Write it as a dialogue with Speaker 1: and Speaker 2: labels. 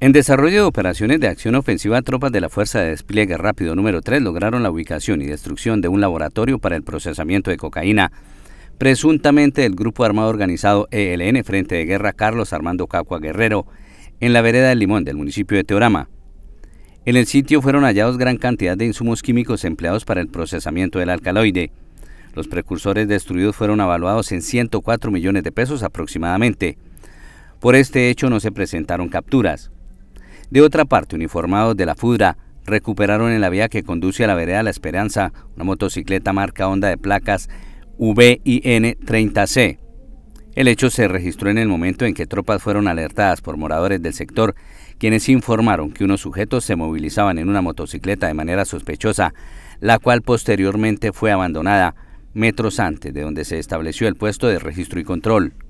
Speaker 1: En desarrollo de operaciones de acción ofensiva, tropas de la Fuerza de Despliegue Rápido número 3 lograron la ubicación y destrucción de un laboratorio para el procesamiento de cocaína, presuntamente del grupo armado organizado ELN Frente de Guerra Carlos Armando Cacua Guerrero, en la vereda del Limón del municipio de Teorama. En el sitio fueron hallados gran cantidad de insumos químicos empleados para el procesamiento del alcaloide. Los precursores destruidos fueron evaluados en 104 millones de pesos aproximadamente. Por este hecho no se presentaron capturas. De otra parte, uniformados de la FUDRA recuperaron en la vía que conduce a la vereda La Esperanza una motocicleta marca Honda de placas VIN-30C. El hecho se registró en el momento en que tropas fueron alertadas por moradores del sector, quienes informaron que unos sujetos se movilizaban en una motocicleta de manera sospechosa, la cual posteriormente fue abandonada metros antes de donde se estableció el puesto de registro y control.